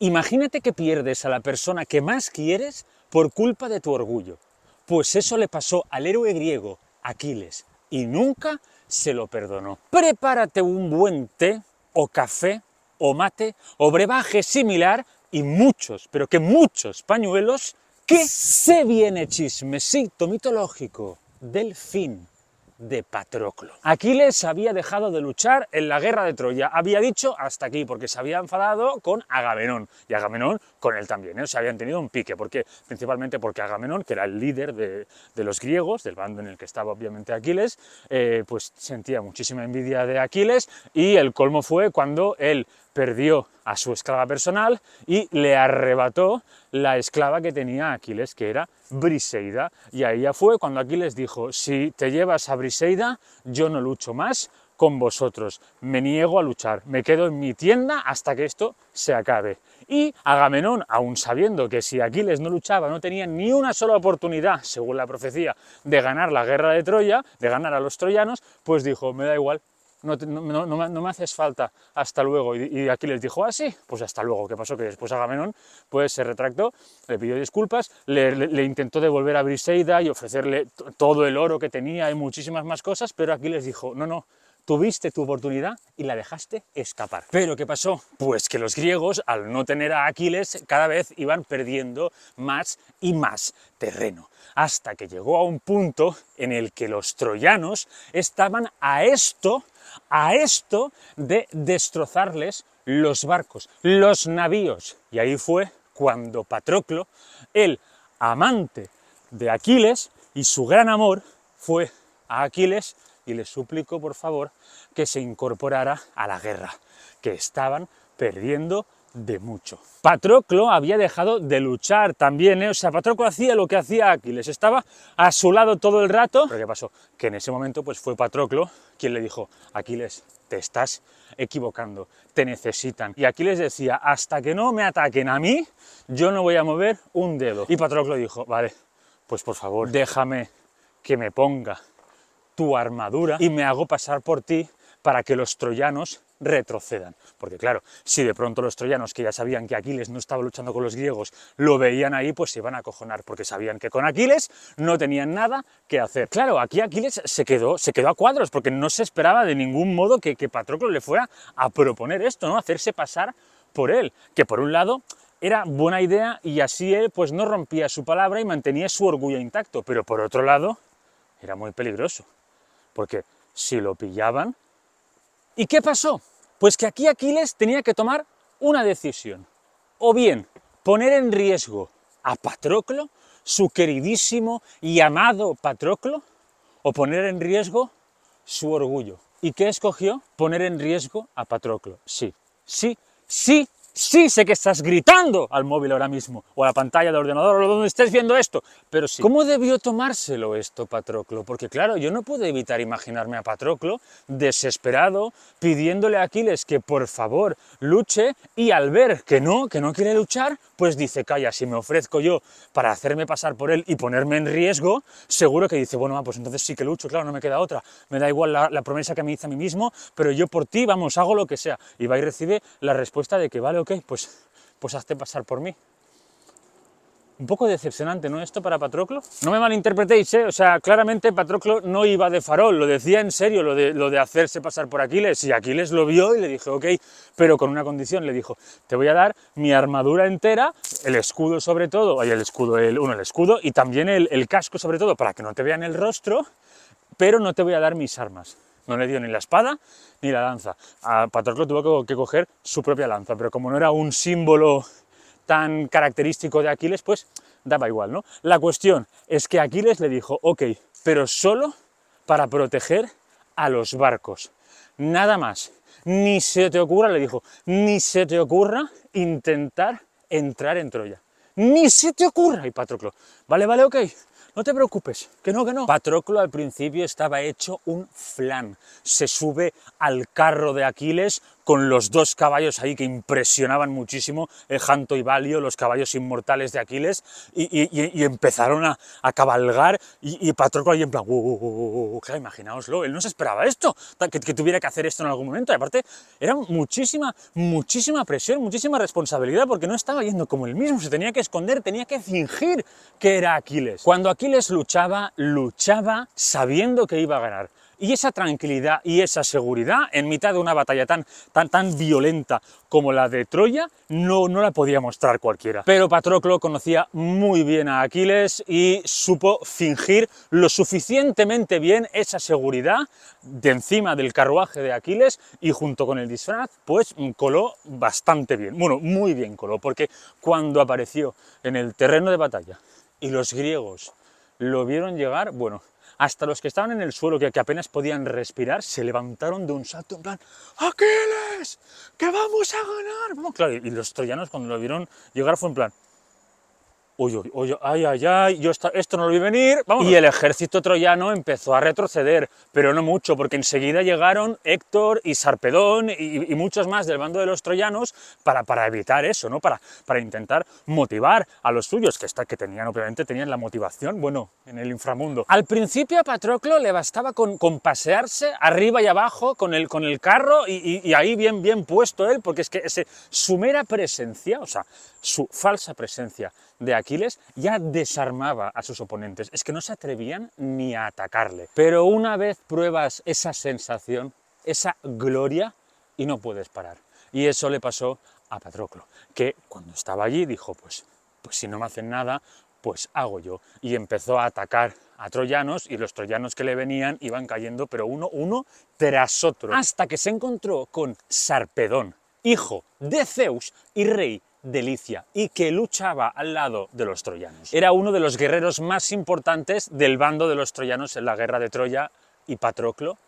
Imagínate que pierdes a la persona que más quieres por culpa de tu orgullo. Pues eso le pasó al héroe griego Aquiles y nunca se lo perdonó. Prepárate un buen té o café o mate o brebaje similar y muchos, pero que muchos pañuelos que se viene chismecito mitológico del fin de Patroclo. Aquiles había dejado de luchar en la guerra de Troya, había dicho hasta aquí, porque se había enfadado con Agamenón, y Agamenón con él también, ¿eh? se habían tenido un pique, porque, principalmente porque Agamenón, que era el líder de, los griegos, del bando en el que estaba obviamente Aquiles, eh, pues sentía muchísima envidia de Aquiles, y el colmo fue cuando él perdió a su esclava personal y le arrebató la esclava que tenía Aquiles, que era Briseida. Y ahí ya fue cuando Aquiles dijo, si te llevas a Briseida, yo no lucho más con vosotros, me niego a luchar, me quedo en mi tienda hasta que esto se acabe. Y Agamenón, aún sabiendo que si Aquiles no luchaba, no tenía ni una sola oportunidad, según la profecía, de ganar la guerra de Troya, de ganar a los troyanos, pues dijo, me da igual, no, me haces falta, hasta luego. Y, Aquiles dijo, así, ah, pues hasta luego. ¿Qué pasó? Que después Agamenón pues se retractó, le pidió disculpas, le, le intentó devolver a Briseida y ofrecerle todo el oro que tenía y muchísimas más cosas, pero Aquiles dijo, no, no, tuviste tu oportunidad y la dejaste escapar. Pero ¿qué pasó? Pues que los griegos, al no tener a Aquiles, cada vez iban perdiendo más y más terreno, hasta que llegó a un punto en el que los troyanos estaban a esto a esto de destrozarles los barcos, los navíos. Y ahí fue cuando Patroclo, el amante de Aquiles y su gran amor, fue a Aquiles y le suplicó por favor que se incorporara a la guerra, que estaban perdiendo de mucho. Patroclo había dejado de luchar también, ¿eh? o sea, Patroclo hacía lo que hacía Aquiles, estaba a su lado todo el rato. Pero ¿qué pasó? Que en ese momento pues fue Patroclo quien le dijo, Aquiles, te estás equivocando, te necesitan. Y Aquiles decía, hasta que no me ataquen a mí, yo no voy a mover un dedo. Y Patroclo dijo, vale, pues por favor, déjame que me ponga tu armadura y me hago pasar por ti para que los troyanos retrocedan. Porque claro, si de pronto los troyanos que ya sabían que Aquiles no estaba luchando con los griegos, lo veían ahí, pues se iban a cojonar, porque sabían que con Aquiles no tenían nada que hacer. Claro, aquí Aquiles se quedó, se quedó a cuadros, porque no se esperaba de ningún modo que, que Patroclo le fuera a proponer esto, ¿no? Hacerse pasar por él. Que por un lado era buena idea y así él pues no rompía su palabra y mantenía su orgullo intacto, pero por otro lado era muy peligroso, porque si lo pillaban, ¿Y qué pasó? Pues que aquí Aquiles tenía que tomar una decisión. O bien poner en riesgo a Patroclo, su queridísimo y amado Patroclo, o poner en riesgo su orgullo. ¿Y qué escogió? Poner en riesgo a Patroclo. Sí, sí, sí Sí sé que estás gritando al móvil ahora mismo, o a la pantalla del ordenador, o donde estés viendo esto, pero sí. ¿Cómo debió tomárselo esto Patroclo? Porque claro, yo no pude evitar imaginarme a Patroclo desesperado, pidiéndole a Aquiles que por favor luche, y al ver que no, que no quiere luchar, pues dice, calla, si me ofrezco yo para hacerme pasar por él y ponerme en riesgo, seguro que dice, bueno, ah, pues entonces sí que lucho, claro, no me queda otra, me da igual la, promesa que me hice a mí mismo, pero yo por ti, vamos, hago lo que sea. Y va y recibe la respuesta de que vale, ok, pues, pues hazte pasar por mí. Un poco decepcionante, ¿no? Esto para Patroclo. No me malinterpretéis, ¿eh? O sea, claramente Patroclo no iba de farol, lo decía en serio, lo de, hacerse pasar por Aquiles. Y Aquiles lo vio y le dije, ok, pero con una condición. Le dijo, te voy a dar mi armadura entera, el escudo sobre todo, hay el escudo, el, uno, el escudo, y también el casco sobre todo, para que no te vean el rostro, pero no te voy a dar mis armas no le dio ni la espada ni la lanza. A Patroclo tuvo que coger su propia lanza, pero como no era un símbolo tan característico de Aquiles, pues daba igual, ¿no? La cuestión es que Aquiles le dijo, ok, pero solo para proteger a los barcos, nada más. Ni se te ocurra, le dijo, ni se te ocurra intentar entrar en Troya. Ni se te ocurra, y Patroclo, vale, vale, ok, no te preocupes, que no, que no. Patroclo al principio estaba hecho un flan. Se sube al carro de Aquiles con los dos caballos ahí que impresionaban muchísimo, el Janto y Valio, los caballos inmortales de Aquiles, y, empezaron a, cabalgar y, y Patroclo ahí en plan, ¡uh, claro, imaginaoslo, él no se esperaba esto, que, que, tuviera que hacer esto en algún momento, y aparte era muchísima, muchísima presión, muchísima responsabilidad, porque no estaba yendo como él mismo, se tenía que esconder, tenía que fingir que era Aquiles. Cuando Aquiles luchaba, luchaba sabiendo que iba a ganar y esa tranquilidad y esa seguridad en mitad de una batalla tan, tan, tan violenta como la de Troya no, no la podía mostrar cualquiera. Pero Patroclo conocía muy bien a Aquiles y supo fingir lo suficientemente bien esa seguridad de encima del carruaje de Aquiles y junto con el disfraz pues mm, coló bastante bien, bueno, muy bien coló, porque cuando apareció en el terreno de batalla y los griegos lo vieron llegar, bueno, hasta los que estaban en el suelo, que, apenas podían respirar, se levantaron de un salto en plan, ¡Aquiles! ¡Que vamos a ganar! y los troyanos cuando lo vieron llegar fue en plan, Oye, oye, ay, ay, ay, yo esto no lo vi venir. Vámonos. Y el ejército troyano empezó a retroceder, pero no mucho, porque enseguida llegaron Héctor y Sarpedón y, muchos más del bando de los troyanos para, para evitar eso, ¿no? Para, para, intentar motivar a los suyos, que, está, que tenían, obviamente, tenían la motivación, bueno, en el inframundo. Al principio a Patroclo le bastaba con, con pasearse arriba y abajo con el, con el carro y, ahí bien, bien puesto él, porque es que ese, su mera presencia, o sea, su falsa presencia de aquí, Aquiles ya desarmaba a sus oponentes, es que no se atrevían ni a atacarle. Pero una vez pruebas esa sensación, esa gloria, y no puedes parar. Y eso le pasó a Patroclo, que cuando estaba allí dijo, pues, pues si no me hacen nada, pues hago yo. Y empezó a atacar a troyanos y los troyanos que le venían iban cayendo, pero uno, uno tras otro, hasta que se encontró con Sarpedón, hijo de Zeus y rey Delicia y que luchaba al lado de los troyanos. Era uno de los guerreros más importantes del bando de los troyanos en la guerra de Troya y Patroclo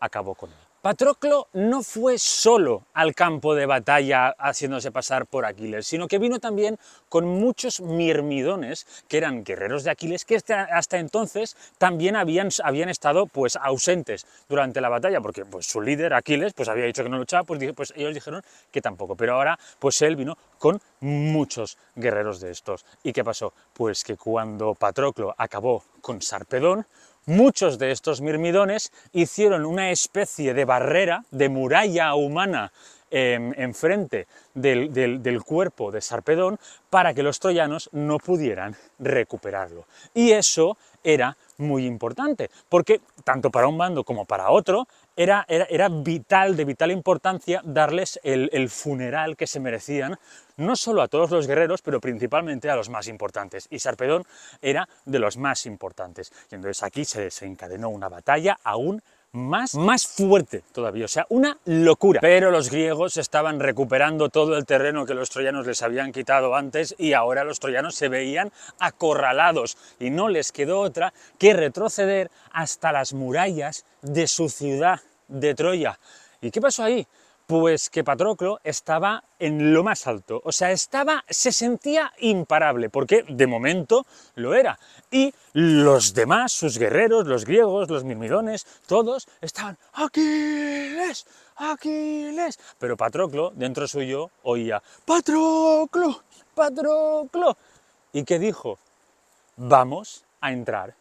acabó con él. Patroclo no fue solo al campo de batalla haciéndose pasar por Aquiles, sino que vino también con muchos mirmidones, que eran guerreros de Aquiles, que este, hasta entonces también habían, habían estado pues, ausentes durante la batalla, porque pues, su líder, Aquiles, pues, había dicho que no luchaba, pues, pues ellos dijeron que tampoco. Pero ahora pues, él vino con muchos guerreros de estos. ¿Y qué pasó? Pues que cuando Patroclo acabó con Sarpedón, Muchos de estos mirmidones hicieron una especie de barrera, de muralla humana em, enfrente del, del, cuerpo de Sarpedón para que los troyanos no pudieran recuperarlo. Y eso era muy importante, porque tanto para un bando como para otro, era, vital, de vital importancia, darles el, el, funeral que se merecían, no solo a todos los guerreros, pero principalmente a los más importantes. Y Sarpedón era de los más importantes. Y entonces aquí se desencadenó una batalla aún más, más fuerte todavía, o sea, una locura. Pero los griegos estaban recuperando todo el terreno que los troyanos les habían quitado antes y ahora los troyanos se veían acorralados y no les quedó otra que retroceder hasta las murallas de su ciudad de Troya. ¿Y qué pasó ahí? Pues que Patroclo estaba en lo más alto, o sea, estaba, se sentía imparable, porque de momento lo era. Y los demás, sus guerreros, los griegos, los mirmidones, todos estaban, Aquiles, Aquiles. Pero Patroclo, dentro suyo, oía, Patroclo, Patroclo. ¿Y qué dijo? Vamos a entrar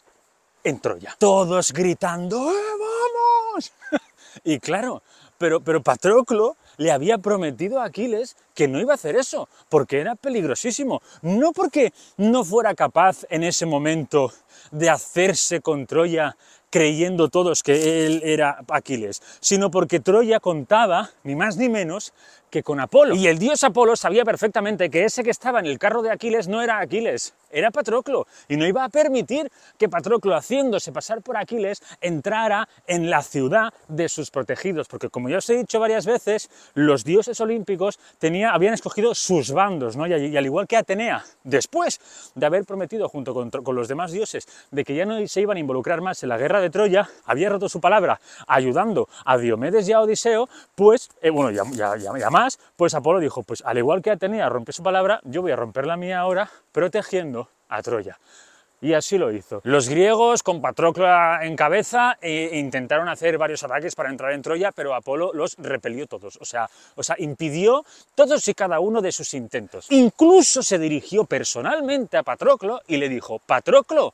en Troya. Todos gritando, ¡Eh, vamos! y claro, pero, pero Patroclo le había prometido a Aquiles que no iba a hacer eso, porque era peligrosísimo. No porque no fuera capaz en ese momento de hacerse con Troya creyendo todos que él era Aquiles, sino porque Troya contaba, ni más ni menos, que con Apolo. Y el dios Apolo sabía perfectamente que ese que estaba en el carro de Aquiles no era Aquiles, era Patroclo, y no iba a permitir que Patroclo, haciéndose pasar por Aquiles, entrara en la ciudad de sus protegidos, porque como ya os he dicho varias veces, los dioses olímpicos tenía, habían escogido sus bandos, ¿no? Y, al igual que Atenea, después de haber prometido junto con, los demás dioses de que ya no se iban a involucrar más en la guerra de Troya, había roto su palabra ayudando a Diomedes y a Odiseo, pues, eh, bueno, ya, pues Apolo dijo, pues al igual que Atenea rompe su palabra, yo voy a romper la mía ahora protegiendo a Troya. Y así lo hizo. Los griegos, con Patroclo en cabeza, eh, intentaron hacer varios ataques para entrar en Troya, pero Apolo los repelió todos. O sea, o sea, impidió todos y cada uno de sus intentos. Incluso se dirigió personalmente a Patroclo y le dijo, Patroclo,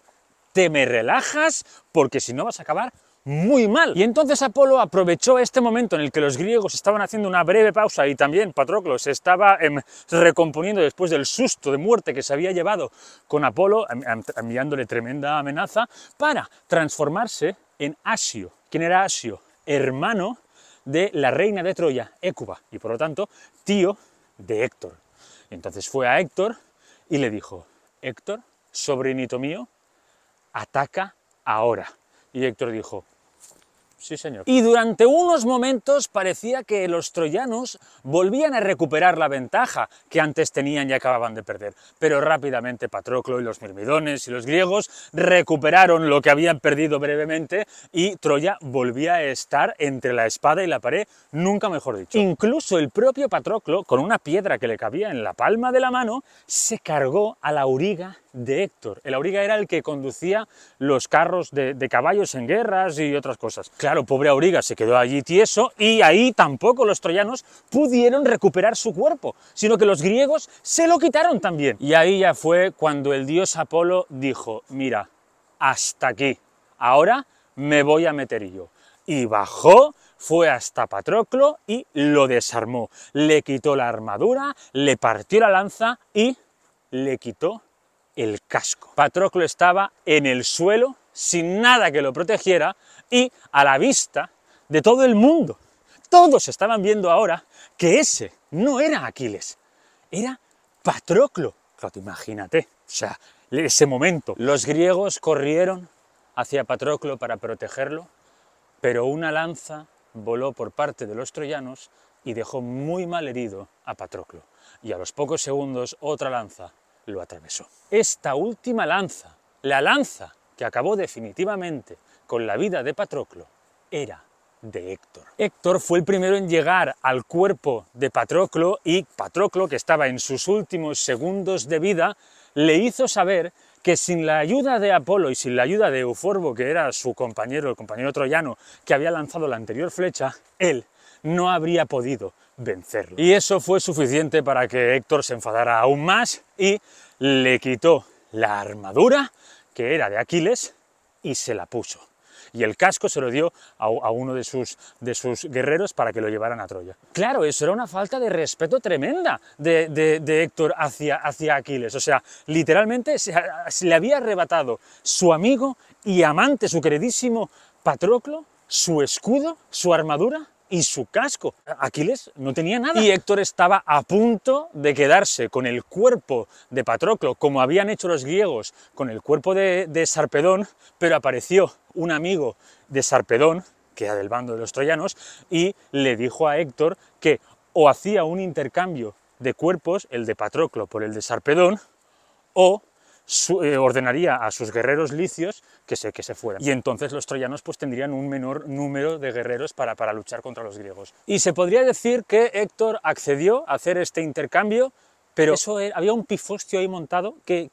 te me relajas porque si no vas a acabar muy mal. Y entonces Apolo aprovechó este momento en el que los griegos estaban haciendo una breve pausa y también Patroclo se estaba em, recomponiendo después del susto de muerte que se había llevado con Apolo, enviándole tremenda amenaza, para transformarse en Asio. ¿Quién era Asio? Hermano de la reina de Troya, Écuba, y por lo tanto tío de Héctor. entonces fue a Héctor y le dijo, Héctor, sobrinito mío, ataca ahora. Y Héctor dijo, Sí, señor. Y durante unos momentos parecía que los troyanos volvían a recuperar la ventaja que antes tenían y acababan de perder. Pero rápidamente Patroclo y los mirmidones y los griegos recuperaron lo que habían perdido brevemente y Troya volvía a estar entre la espada y la pared, nunca mejor dicho. Incluso el propio Patroclo, con una piedra que le cabía en la palma de la mano, se cargó a la auriga de Héctor. El Auriga era el que conducía los carros de, caballos en guerras y otras cosas. Claro, pobre Auriga se quedó allí tieso y ahí tampoco los troyanos pudieron recuperar su cuerpo, sino que los griegos se lo quitaron también. Y ahí ya fue cuando el dios Apolo dijo, mira, hasta aquí, ahora me voy a meter yo. Y bajó fue hasta Patroclo y lo desarmó. Le quitó la armadura, le partió la lanza y le quitó el casco. Patroclo estaba en el suelo, sin nada que lo protegiera y a la vista de todo el mundo. Todos estaban viendo ahora que ese no era Aquiles, era Patroclo. Claro, imagínate, o sea, ese momento. Los griegos corrieron hacia Patroclo para protegerlo, pero una lanza voló por parte de los troyanos y dejó muy mal herido a Patroclo. Y a los pocos segundos otra lanza lo atravesó. Esta última lanza, la lanza que acabó definitivamente con la vida de Patroclo, era de Héctor. Héctor fue el primero en llegar al cuerpo de Patroclo y Patroclo, que estaba en sus últimos segundos de vida, le hizo saber que sin la ayuda de Apolo y sin la ayuda de Euforbo, que era su compañero, el compañero troyano, que había lanzado la anterior flecha, él no habría podido vencerlo. Y eso fue suficiente para que Héctor se enfadara aún más y le quitó la armadura, que era de Aquiles, y se la puso. Y el casco se lo dio a, uno de sus, de sus, guerreros para que lo llevaran a Troya. Claro, eso era una falta de respeto tremenda de, Héctor hacia, hacia, Aquiles. O sea, literalmente le había arrebatado su amigo y amante, su queridísimo Patroclo, su escudo, su armadura y su casco. Aquiles no tenía nada. Y Héctor estaba a punto de quedarse con el cuerpo de Patroclo, como habían hecho los griegos con el cuerpo de, Sarpedón, pero apareció un amigo de Sarpedón, que era del bando de los troyanos, y le dijo a Héctor que o hacía un intercambio de cuerpos, el de Patroclo por el de Sarpedón, o eh, ordenaría a sus guerreros licios que se, que se fueran. Y entonces los troyanos pues tendrían un menor número de guerreros para, para luchar contra los griegos. Y se podría decir que Héctor accedió a hacer este intercambio, pero eso había un pifostio ahí montado que,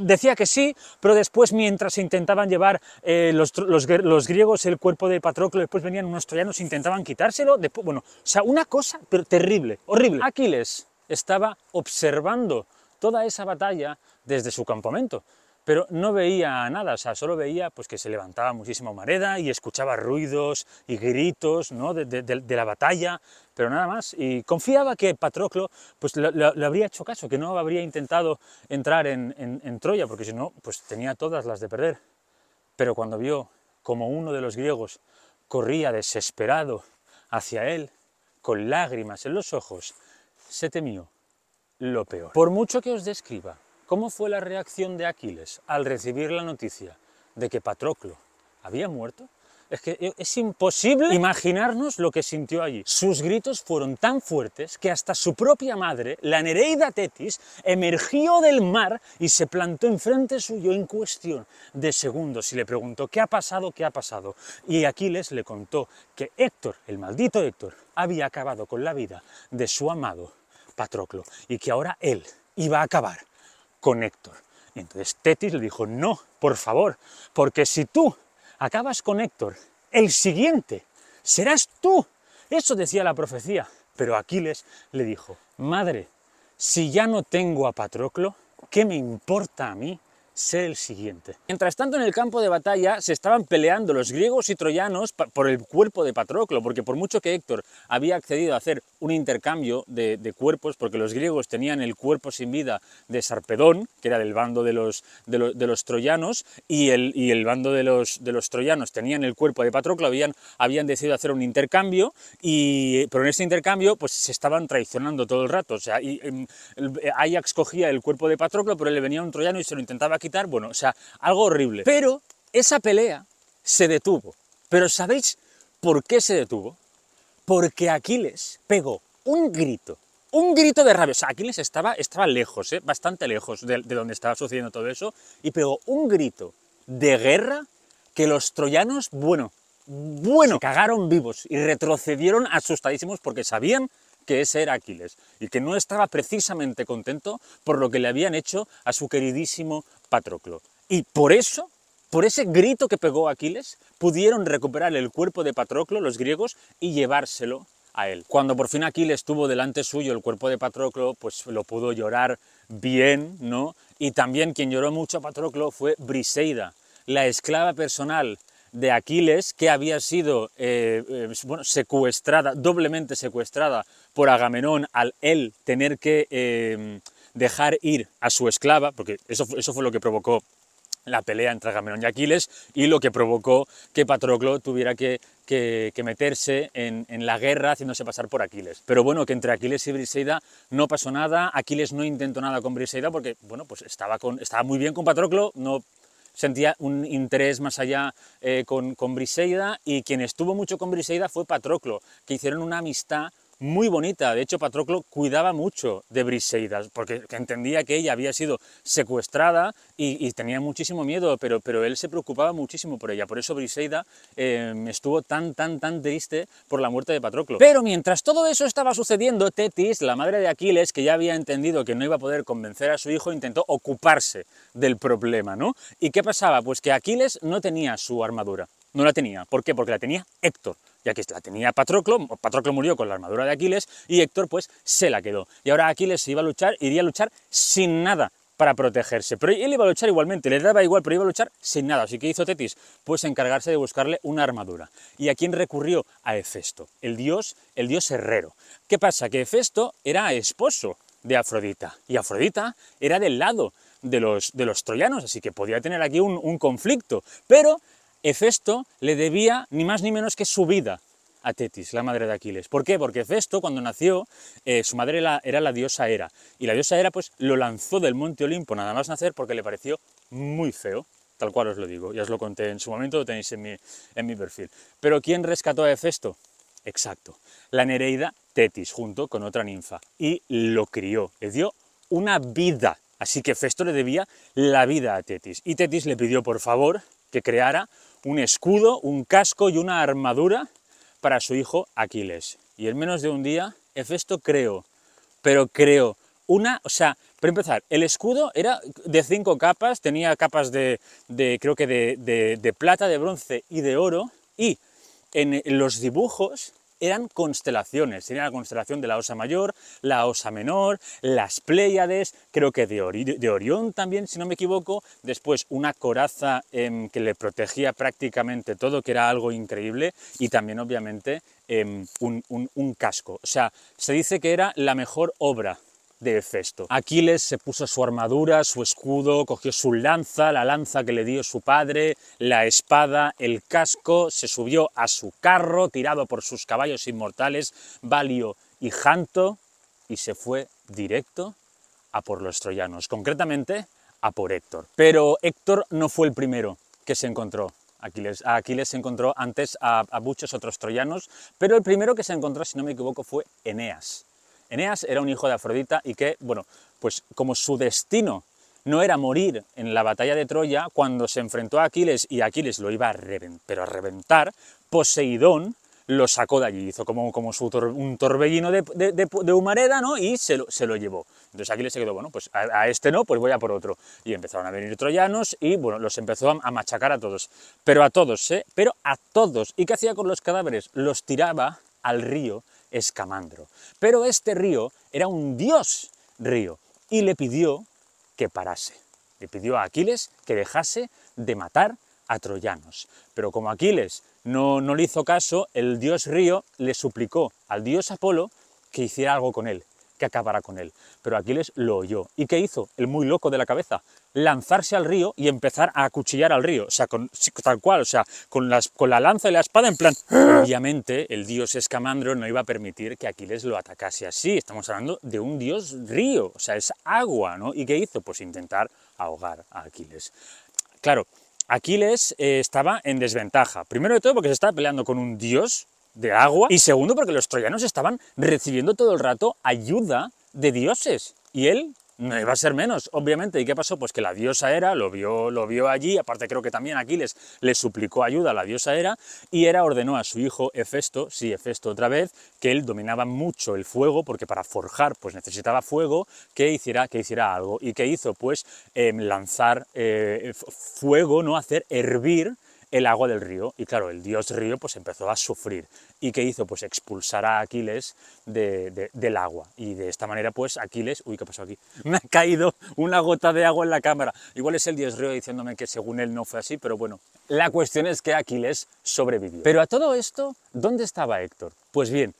decía que sí, pero después mientras intentaban llevar eh, los, griegos el cuerpo de Patroclo, después venían unos troyanos intentaban quitárselo, bueno, o sea, una cosa terrible, horrible. Aquiles estaba observando toda esa batalla desde su campamento. Pero no veía nada, o sea, solo veía pues, que se levantaba muchísima humareda y escuchaba ruidos y gritos ¿no? de, la batalla, pero nada más. Y confiaba que Patroclo pues, le, habría hecho caso, que no habría intentado entrar en, en Troya, porque si no, pues tenía todas las de perder. Pero cuando vio como uno de los griegos corría desesperado hacia él, con lágrimas en los ojos, se temió lo peor. Por mucho que os describa cómo fue la reacción de Aquiles al recibir la noticia de que Patroclo había muerto, es que e-, es imposible imaginarnos lo que sintió allí. Sus gritos fueron tan fuertes que hasta su propia madre, la Nereida Tetis, emergió del mar y se plantó enfrente suyo en cuestión de segundos y le preguntó qué ha pasado, qué ha pasado. Y Aquiles le contó que Héctor, el maldito Héctor, había acabado con la vida de su amado Patroclo y que ahora él iba a acabar con Héctor. entonces Tetis le dijo, no, por favor, porque si tú acabas con Héctor, el siguiente serás tú. Eso decía la profecía. Pero Aquiles le dijo, madre, si ya no tengo a Patroclo, ¿qué me importa a mí ser el siguiente. Mientras tanto, en el campo de batalla se estaban peleando los griegos y troyanos por el cuerpo de Patroclo, porque por mucho que Héctor había accedido a hacer un intercambio de, cuerpos, porque los griegos tenían el cuerpo sin vida de Sarpedón, que era del bando de los, de, los troyanos, y el, y el bando de los, de los troyanos tenían el cuerpo de Patroclo, habían, habían decidido hacer un intercambio, y, pero en este intercambio pues, se estaban traicionando todo el rato. O em, Ajax cogía el cuerpo de Patroclo, pero le venía un troyano y se lo intentaba quitar bueno, o sea, algo horrible. Pero esa pelea se detuvo. Pero ¿sabéis por qué se detuvo? Porque Aquiles pegó un grito, un grito de rabia. O sea, Aquiles estaba, estaba lejos, ¿eh? bastante lejos de, donde estaba sucediendo todo eso, y pegó un grito de guerra que los troyanos, bueno, bueno, cagaron vivos y retrocedieron asustadísimos porque sabían que ese era Aquiles y que no estaba precisamente contento por lo que le habían hecho a su queridísimo Patroclo. Y por eso, por ese grito que pegó Aquiles, pudieron recuperar el cuerpo de Patroclo los griegos y llevárselo a él. Cuando por fin Aquiles tuvo delante suyo el cuerpo de Patroclo, pues lo pudo llorar bien, ¿no? Y también quien lloró mucho a Patroclo fue Briseida, la esclava personal de Aquiles, que había sido eh, eh, pues, secuestrada, doblemente secuestrada por Agamenón al él tener que em, dejar ir a su esclava, porque eso, eso fue lo que provocó la pelea entre Agamenón y Aquiles y lo que provocó que Patroclo tuviera que, meterse en, la guerra haciéndose pasar por Aquiles. Pero bueno, que entre Aquiles y Briseida no pasó nada, Aquiles no intentó nada con Briseida porque, bueno, pues estaba, con, estaba muy bien con Patroclo, no sentía un interés más allá eh, con, con Briseida y quien estuvo mucho con Briseida fue Patroclo, que hicieron una amistad muy bonita. De hecho, Patroclo cuidaba mucho de Briseida, porque entendía que ella había sido secuestrada y, tenía muchísimo miedo, pero, pero, él se preocupaba muchísimo por ella. Por eso Briseida eh, estuvo tan, tan, tan triste por la muerte de Patroclo. Pero mientras todo eso estaba sucediendo, Tetis, la madre de Aquiles, que ya había entendido que no iba a poder convencer a su hijo, intentó ocuparse del problema, ¿no? ¿Y qué pasaba? Pues que Aquiles no tenía su armadura. No la tenía. ¿Por qué? Porque la tenía Héctor ya que la tenía Patroclo, Patroclo murió con la armadura de Aquiles y Héctor pues se la quedó. Y ahora Aquiles iba a luchar, iría a luchar sin nada para protegerse, pero él iba a luchar igualmente, le daba igual, pero iba a luchar sin nada, así que hizo Tetis, pues encargarse de buscarle una armadura. ¿Y a quién recurrió? A Hefesto, el dios, el dios herrero. ¿Qué pasa? Que Hefesto era esposo de Afrodita, y Afrodita era del lado de los, de los troyanos, así que podía tener aquí un, un conflicto, pero Hefesto le debía ni más ni menos que su vida a Tetis, la madre de Aquiles. ¿Por qué? Porque Hefesto, cuando nació, eh, su madre era, la diosa Hera. Y la diosa Hera pues, lo lanzó del monte Olimpo nada más nacer porque le pareció muy feo. Tal cual os lo digo, ya os lo conté en su momento, lo tenéis en mi, en mi perfil. Pero ¿quién rescató a Hefesto? Exacto, la Nereida Tetis, junto con otra ninfa. Y lo crió, le dio una vida. Así que Hefesto le debía la vida a Tetis. Y Tetis le pidió, por favor, que creara un escudo, un casco y una armadura para su hijo Aquiles. Y en menos de un día, Hefesto creó, pero creó una, o sea, para empezar, el escudo era de cinco capas, tenía capas de, creo que de, de, de, plata, de bronce y de oro, y en los dibujos eran constelaciones. Tenía la constelación de la Osa Mayor, la Osa Menor, las Pléyades, creo que de, Orión también, si no me equivoco. Después una coraza em, que le protegía prácticamente todo, que era algo increíble. Y también, obviamente, em, un, un casco. O sea, se dice que era la mejor obra de Hefesto. Aquiles se puso su armadura, su escudo, cogió su lanza, la lanza que le dio su padre, la espada, el casco, se subió a su carro tirado por sus caballos inmortales, Valio y Janto, y se fue directo a por los troyanos, concretamente a por Héctor. Pero Héctor no fue el primero que se encontró Aquiles. Aquiles se encontró antes a, muchos otros troyanos, pero el primero que se encontró, si no me equivoco, fue Eneas. Eneas era un hijo de Afrodita y que, bueno, pues como su destino no era morir en la batalla de Troya, cuando se enfrentó a Aquiles y Aquiles lo iba a reventar, pero a reventar, Poseidón lo sacó de allí, hizo como, como un torbellino de, humareda, ¿no? Y se lo, llevó. Entonces Aquiles se quedó, bueno, pues a, este no, pues voy a por otro. Y empezaron a venir troyanos y, bueno, los empezó a, machacar a todos. Pero a todos, ¿eh? Pero a todos. ¿Y qué hacía con los cadáveres? Los tiraba al río Escamandro. Pero este río era un dios río y le pidió que parase. Le pidió a Aquiles que dejase de matar a troyanos. Pero como Aquiles no, no le hizo caso, el dios río le suplicó al dios Apolo que hiciera algo con él, que acabara con él. Pero Aquiles lo oyó. ¿Y qué hizo? El muy loco de la cabeza lanzarse al río y empezar a acuchillar al río, o sea, con, tal cual, o sea, con, las, con la lanza y la espada en plan... Obviamente el dios Escamandro no iba a permitir que Aquiles lo atacase así, estamos hablando de un dios río, o sea, es agua, ¿no? ¿Y qué hizo? Pues intentar ahogar a Aquiles. Claro, Aquiles eh, estaba en desventaja, primero de todo porque se estaba peleando con un dios de agua y segundo porque los troyanos estaban recibiendo todo el rato ayuda de dioses y él no iba a ser menos, obviamente. ¿Y qué pasó? Pues que la diosa Hera lo vio, lo vio allí, aparte creo que también Aquiles le suplicó ayuda a la diosa Hera, y Hera ordenó a su hijo Hefesto, sí, Hefesto otra vez, que él dominaba mucho el fuego, porque para forjar pues necesitaba fuego, que hiciera, que hiciera algo. ¿Y qué hizo? Pues em, lanzar eh, fuego, ¿no? hacer hervir el agua del río. Y claro, el dios río pues empezó a sufrir. ¿Y qué hizo? Pues expulsar a Aquiles de, del agua. Y de esta manera pues Aquiles... Uy, ¿qué pasó aquí? Me ha caído una gota de agua en la cámara. Igual es el dios río diciéndome que según él no fue así, pero bueno. La cuestión es que Aquiles sobrevivió. Pero a todo esto, ¿dónde estaba Héctor? Pues bien,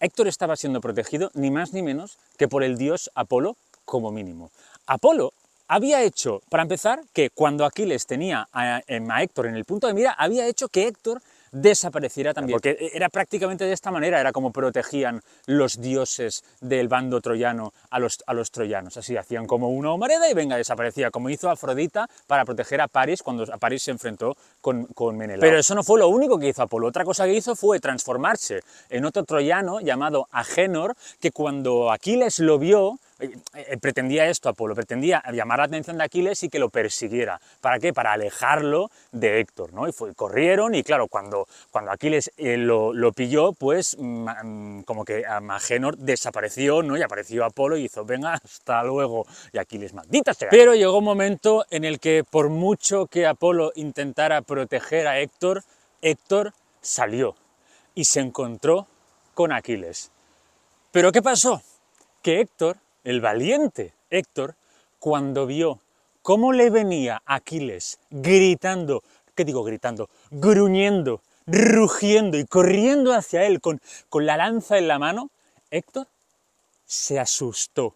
Héctor estaba siendo protegido ni más ni menos que por el dios Apolo como mínimo. Apolo había hecho, para empezar, que cuando Aquiles tenía a, Héctor en el punto de mira, había hecho que Héctor desapareciera también. Porque era prácticamente de esta manera, era como protegían los dioses del bando troyano a los, troyanos. Así hacían como una humareda y venga, desaparecía, como hizo Afrodita para proteger a París cuando a París se enfrentó con, con Menelao. Pero eso no fue lo único que hizo Apolo. Otra cosa que hizo fue transformarse en otro troyano llamado Agenor, que cuando Aquiles lo vio, eh, eh, eh, pretendía esto Apolo, pretendía llamar la atención de Aquiles y que lo persiguiera. ¿Para qué? Para alejarlo de Héctor, ¿no? Y corrieron y claro, cuando, Aquiles lo, pilló, pues mm, mm, como que Magénor desapareció, ¿no? Y apareció Apolo y hizo, venga, hasta luego. Y Aquiles, maldita sea. Pero llegó un momento en el que por mucho que Apolo intentara proteger a Héctor, Héctor salió y se encontró con Aquiles. ¿Pero qué pasó? Que Héctor el valiente Héctor, cuando vio cómo le venía Aquiles gritando, ¿qué digo gritando? Gruñendo, rugiendo y corriendo hacia él con, con la lanza en la mano, Héctor se asustó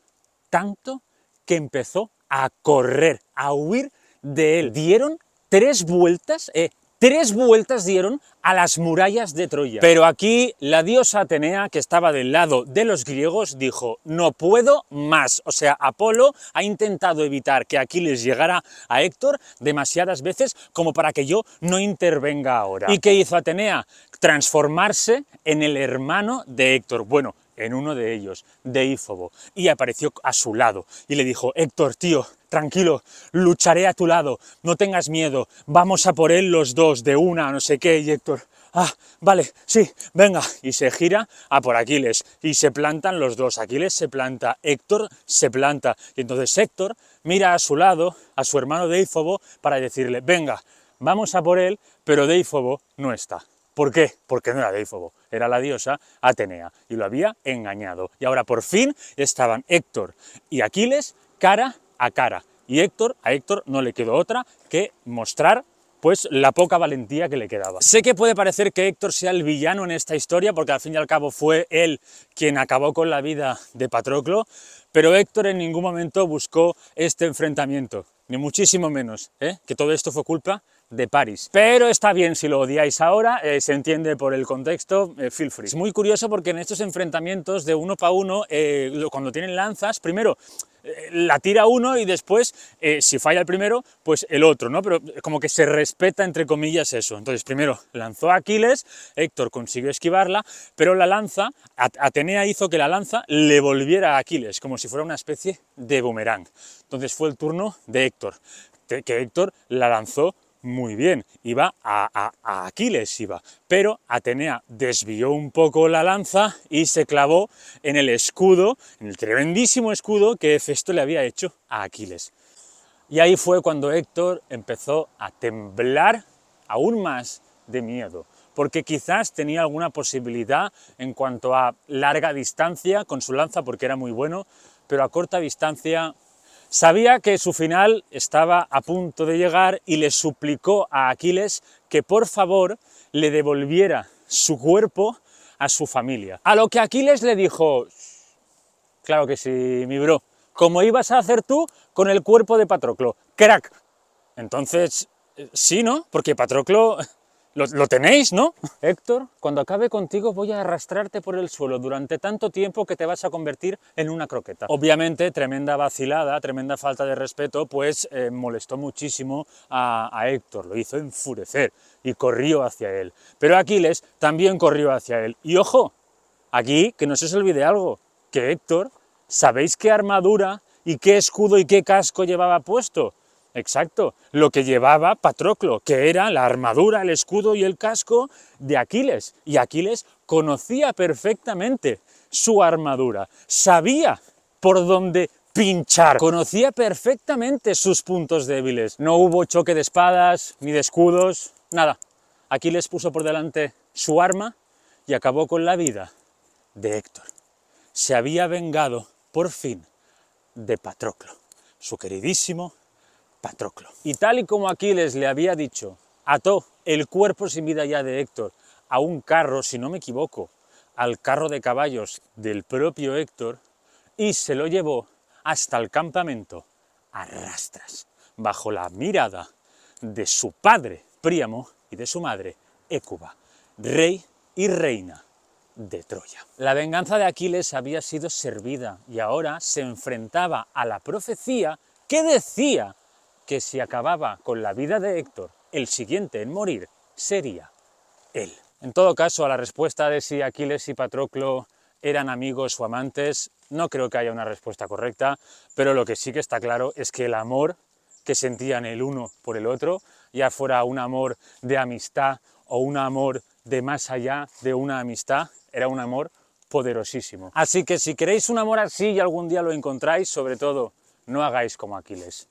tanto que empezó a correr, a huir de él. Dieron tres vueltas, eh, tres vueltas dieron a las murallas de Troya. Pero aquí la diosa Atenea, que estaba del lado de los griegos, dijo, no puedo más. O sea, Apolo ha intentado evitar que Aquiles llegara a Héctor demasiadas veces como para que yo no intervenga ahora. ¿Y qué hizo Atenea? Transformarse en el hermano de Héctor. Bueno, en uno de ellos, Deífobo, y apareció a su lado y le dijo, Héctor, tío, tranquilo, lucharé a tu lado, no tengas miedo, vamos a por él los dos, de una, no sé qué, y Héctor, ah, vale, sí, venga, y se gira a por Aquiles, y se plantan los dos, Aquiles se planta, Héctor se planta, y entonces Héctor mira a su lado, a su hermano Deífobo, para decirle, venga, vamos a por él, pero Deífobo no está. ¿Por qué? Porque no era Deífobo, era la diosa Atenea y lo había engañado. Y ahora por fin estaban Héctor y Aquiles cara a cara. Y Héctor, a Héctor no le quedó otra que mostrar pues la poca valentía que le quedaba. Sé que puede parecer que Héctor sea el villano en esta historia, porque al fin y al cabo fue él quien acabó con la vida de Patroclo, pero Héctor en ningún momento buscó este enfrentamiento, ni muchísimo menos, ¿eh? que todo esto fue culpa de París. Pero está bien si lo odiáis ahora, eh, se entiende por el contexto, eh, feel free. Es muy curioso porque en estos enfrentamientos de uno para uno, eh, cuando tienen lanzas, primero la tira uno y después, si falla el primero, pues el otro, ¿no? Pero como que se respeta, entre comillas, eso. Entonces, primero lanzó a Aquiles, Héctor consiguió esquivarla, pero la lanza, Atenea hizo que la lanza le volviera a Aquiles, como si fuera una especie de boomerang. Entonces fue el turno de Héctor, que Héctor la lanzó muy bien, iba a, Aquiles, iba, pero Atenea desvió un poco la lanza y se clavó en el escudo, en el tremendísimo escudo que Hefesto le había hecho a Aquiles. Y ahí fue cuando Héctor empezó a temblar aún más de miedo, porque quizás tenía alguna posibilidad en cuanto a larga distancia con su lanza, porque era muy bueno, pero a corta distancia Sabía que su final estaba a punto de llegar y le suplicó a Aquiles que por favor le devolviera su cuerpo a su familia. A lo que Aquiles le dijo, claro que sí, mi bro, como ibas a hacer tú con el cuerpo de Patroclo, crack. Entonces, eh, sí, ¿no? Porque Patroclo ¿Lo, tenéis, ¿no? Héctor, cuando acabe contigo voy a arrastrarte por el suelo durante tanto tiempo que te vas a convertir en una croqueta. Obviamente, tremenda vacilada, tremenda falta de respeto, pues eh, molestó muchísimo a, a Héctor, lo hizo enfurecer y corrió hacia él. Pero Aquiles también corrió hacia él. Y ojo, aquí que no se os olvide algo, que Héctor, ¿sabéis qué armadura y qué escudo y qué casco llevaba puesto? Exacto, lo que llevaba Patroclo, que era la armadura, el escudo y el casco de Aquiles. Y Aquiles conocía perfectamente su armadura, sabía por dónde pinchar, conocía perfectamente sus puntos débiles. No hubo choque de espadas ni de escudos, nada. Aquiles puso por delante su arma y acabó con la vida de Héctor. Se había vengado, por fin, de Patroclo, su queridísimo y tal y como Aquiles le había dicho, ató el cuerpo sin vida ya de Héctor a un carro, si no me equivoco, al carro de caballos del propio Héctor y se lo llevó hasta el campamento a rastras, bajo la mirada de su padre Príamo y de su madre Écuba, rey y reina de Troya. La venganza de Aquiles había sido servida y ahora se enfrentaba a la profecía que decía que si acababa con la vida de Héctor, el siguiente en morir sería él. En todo caso, a la respuesta de si Aquiles y Patroclo eran amigos o amantes, no creo que haya una respuesta correcta, pero lo que sí que está claro es que el amor que sentían el uno por el otro, ya fuera un amor de amistad o un amor de más allá de una amistad, era un amor poderosísimo. Así que si queréis un amor así y algún día lo encontráis, sobre todo, no hagáis como Aquiles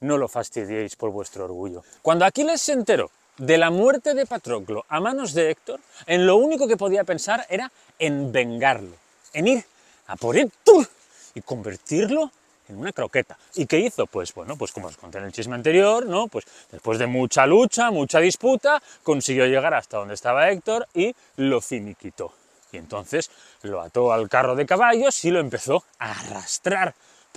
no lo fastidiéis por vuestro orgullo. Cuando Aquiles se enteró de la muerte de Patroclo a manos de Héctor, en lo único que podía pensar era en vengarlo, en ir a por Héctor y convertirlo en una croqueta. ¿Y qué hizo? Pues bueno, pues como os conté en el chisme anterior, ¿no? Pues después de mucha lucha, mucha disputa, consiguió llegar hasta donde estaba Héctor y lo finiquitó. Y entonces lo ató al carro de caballos y lo empezó a arrastrar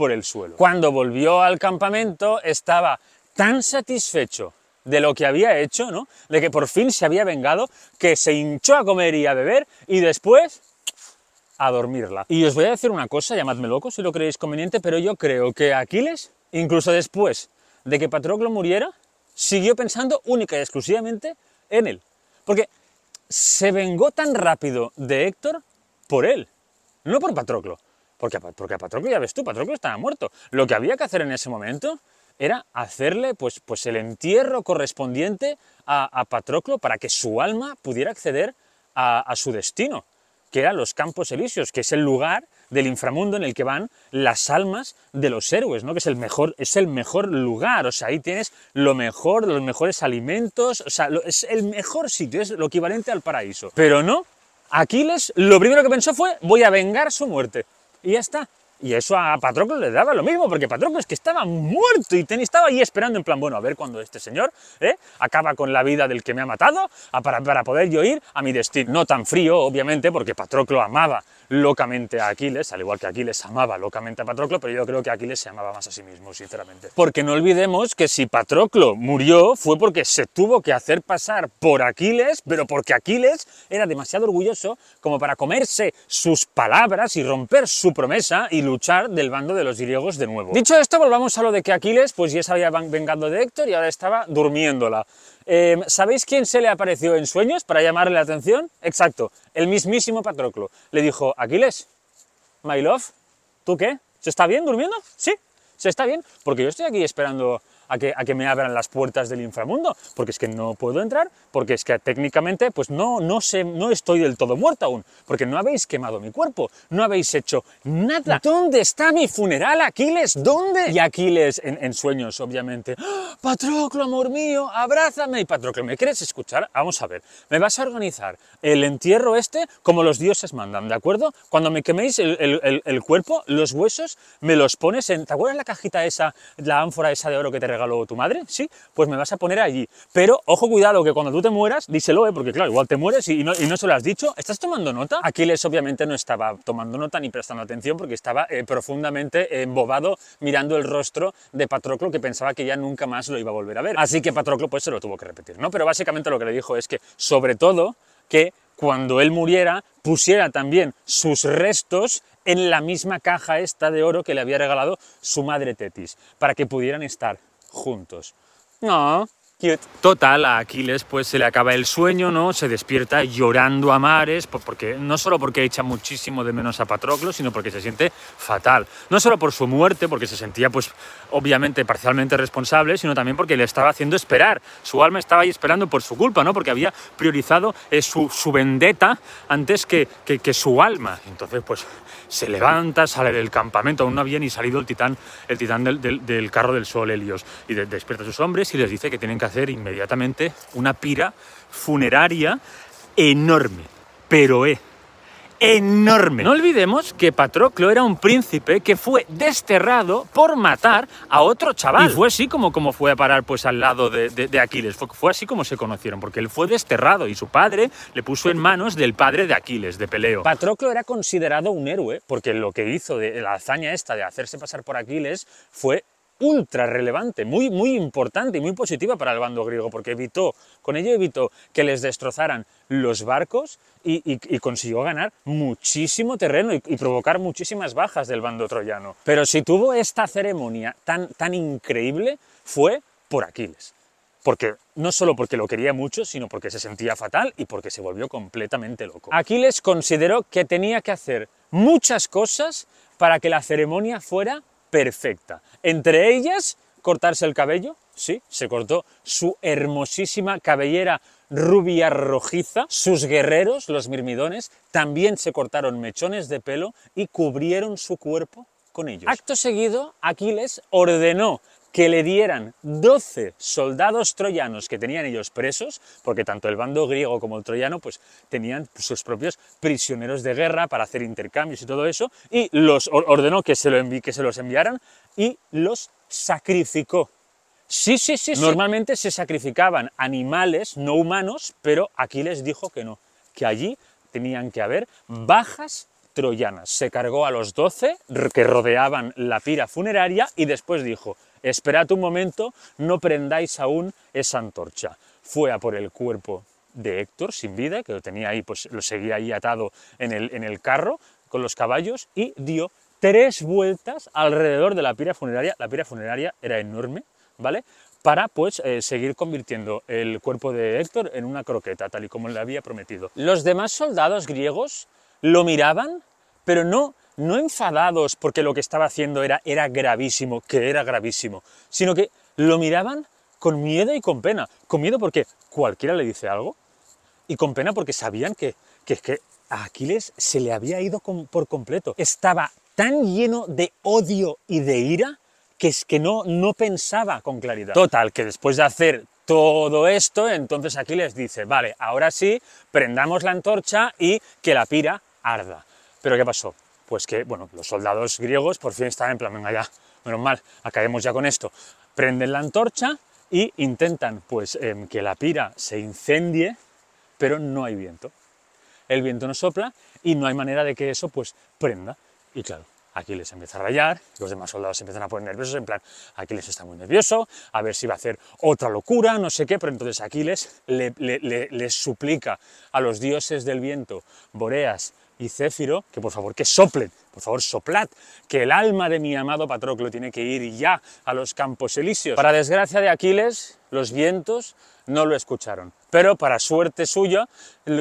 el suelo. Cuando volvió al campamento estaba tan satisfecho de lo que había hecho, ¿no? De que por fin se había vengado, que se hinchó a comer y a beber y después a dormirla. Y os voy a decir una cosa, llamadme loco si lo creéis conveniente, pero yo creo que Aquiles, incluso después de que Patroclo muriera, siguió pensando única y exclusivamente en él. Porque se vengó tan rápido de Héctor por él, no por Patroclo. Porque, a Patroclo, ya ves tú, Patroclo estaba muerto. Lo que había que hacer en ese momento era hacerle pues, pues el entierro correspondiente a, Patroclo para que su alma pudiera acceder a, su destino, que eran los Campos Elíseos, que es el lugar del inframundo en el que van las almas de los héroes, ¿no? Que es el mejor, es el mejor lugar, o sea, ahí tienes lo mejor, los mejores alimentos, es el mejor sitio, es lo equivalente al paraíso. Pero no, Aquiles lo primero que pensó fue, voy a vengar su muerte y ya está. Y eso a Patroclo le daba lo mismo, porque Patroclo es que estaba muerto y estaba ahí esperando en plan, bueno, a ver cuando este señor ¿eh? acaba con la vida del que me ha matado para, para poder yo ir a mi destino. No tan frío, obviamente, porque Patroclo amaba locamente a Aquiles, al igual que Aquiles amaba locamente a Patroclo, pero yo creo que Aquiles se amaba más a sí mismo, sinceramente. Porque no olvidemos que si Patroclo murió fue porque se tuvo que hacer pasar por Aquiles, pero porque Aquiles era demasiado orgulloso como para comerse sus palabras y romper su promesa y luchar del bando de los griegos de nuevo. Dicho esto, volvamos a lo de que Aquiles pues ya se había vengado de Héctor y ahora estaba durmiéndola. Em, ¿Sabéis quién se le apareció en sueños para llamarle la atención? Exacto, el mismísimo Patroclo. Le dijo, Aquiles, my love, ¿tú qué? ¿Se está bien durmiendo? Sí, se está bien, porque yo estoy aquí esperando a que, me abran las puertas del inframundo, porque es que no puedo entrar, porque es que técnicamente pues no, no, sé, no estoy del todo muerto aún, porque no habéis quemado mi cuerpo, no habéis hecho nada. ¿Dónde está mi funeral, Aquiles? ¿Dónde? Y Aquiles, en, sueños, obviamente, ¡Ah! Patroclo, amor mío, abrázame. Y Patroclo, ¿me quieres escuchar? Vamos a ver, me vas a organizar el entierro este como los dioses mandan, ¿de acuerdo? Cuando me queméis el, cuerpo, los huesos, me los pones en... ¿Te acuerdas la cajita esa, la ánfora esa de oro que te regalé? regaló tu madre, sí, pues me vas a poner allí. Pero ojo, cuidado, que cuando tú te mueras, díselo, ¿eh? porque claro, igual te mueres y no, se lo has dicho. ¿Estás tomando nota? Aquiles obviamente no estaba tomando nota ni prestando atención porque estaba eh, profundamente embobado mirando el rostro de Patroclo que pensaba que ya nunca más lo iba a volver a ver. Así que Patroclo pues se lo tuvo que repetir, ¿no? Pero básicamente lo que le dijo es que, sobre todo, que cuando él muriera, pusiera también sus restos en la misma caja esta de oro que le había regalado su madre Tetis, para que pudieran estar juntos. No, Total, a Aquiles pues se le acaba el sueño, ¿no? Se despierta llorando a mares, porque, no solo porque echa muchísimo de menos a Patroclo, sino porque se siente fatal. No solo por su muerte, porque se sentía pues obviamente parcialmente responsable, sino también porque le estaba haciendo esperar. Su alma estaba ahí esperando por su culpa, ¿no? Porque había priorizado eh, su, su, vendetta antes que, que, su alma. Entonces, pues se levanta, sale del campamento, aún no había ni salido el titán, el titán del, del, carro del sol, Helios, y despierta a sus hombres y les dice que tienen que hacer inmediatamente una pira funeraria enorme, pero eh, enorme. No olvidemos que Patroclo era un príncipe que fue desterrado por matar a otro chaval. Y fue así como, como fue a parar pues al lado de, Aquiles. Fue, fue, así como se conocieron, porque él fue desterrado y su padre le puso en manos del padre de Aquiles, de Peleo. Patroclo era considerado un héroe, porque lo que hizo de la hazaña esta de hacerse pasar por Aquiles fue ultra relevante, muy, muy importante y muy positiva para el bando griego, porque evitó, con ello evitó que les destrozaran los barcos y, consiguió ganar muchísimo terreno y, provocar muchísimas bajas del bando troyano. Pero si tuvo esta ceremonia tan, tan increíble fue por Aquiles. Porque, no solo porque lo quería mucho, sino porque se sentía fatal y porque se volvió completamente loco. Aquiles consideró que tenía que hacer muchas cosas para que la ceremonia fuera perfecta. Entre ellas, cortarse el cabello, sí, se cortó su hermosísima cabellera rubia rojiza, sus guerreros, los mirmidones, también se cortaron mechones de pelo y cubrieron su cuerpo con ellos. Acto seguido, Aquiles ordenó que le dieran 12 soldados troyanos que tenían ellos presos, porque tanto el bando griego como el troyano pues tenían sus propios prisioneros de guerra para hacer intercambios y todo eso, y los ordenó que se, lo se los enviaran y los sacrificó. Sí, sí, sí. Normalmente se sacrificaban animales no humanos, pero aquí les dijo que no, que allí tenían que haber bajas troyanas. Se cargó a los 12 que rodeaban la pira funeraria y después dijo, Esperad un momento, no prendáis aún esa antorcha. Fue a por el cuerpo de Héctor, sin vida, que lo tenía ahí, pues lo seguía ahí atado en el, en el carro con los caballos y dio tres vueltas alrededor de la pira funeraria. La pira funeraria era enorme, ¿vale? para pues eh, seguir convirtiendo el cuerpo de Héctor en una croqueta, tal y como le había prometido. Los demás soldados griegos lo miraban, pero no no enfadados porque lo que estaba haciendo era, era gravísimo, que era gravísimo, sino que lo miraban con miedo y con pena. Con miedo porque cualquiera le dice algo y con pena porque sabían que, que a Aquiles se le había ido por completo. Estaba tan lleno de odio y de ira que es que no, no pensaba con claridad. Total, que después de hacer todo esto, entonces Aquiles dice, vale, ahora sí, prendamos la antorcha y que la pira arda. Pero ¿qué pasó? pues que, bueno, los soldados griegos por fin están en plan, venga ya, menos mal, acabemos ya con esto. Prenden la antorcha y intentan, pues, em, que la pira se incendie, pero no hay viento. El viento no sopla y no hay manera de que eso, pues, prenda. Y claro, Aquiles empieza a rayar, los demás soldados empiezan a poner nerviosos, en plan, Aquiles está muy nervioso, a ver si va a hacer otra locura, no sé qué, pero entonces Aquiles le, le, les suplica a los dioses del viento, Boreas y Céfiro, que por favor que soplen, por favor soplad, que el alma de mi amado Patroclo tiene que ir ya a los campos elíseos. Para desgracia de Aquiles, los vientos no lo escucharon, pero para suerte suya,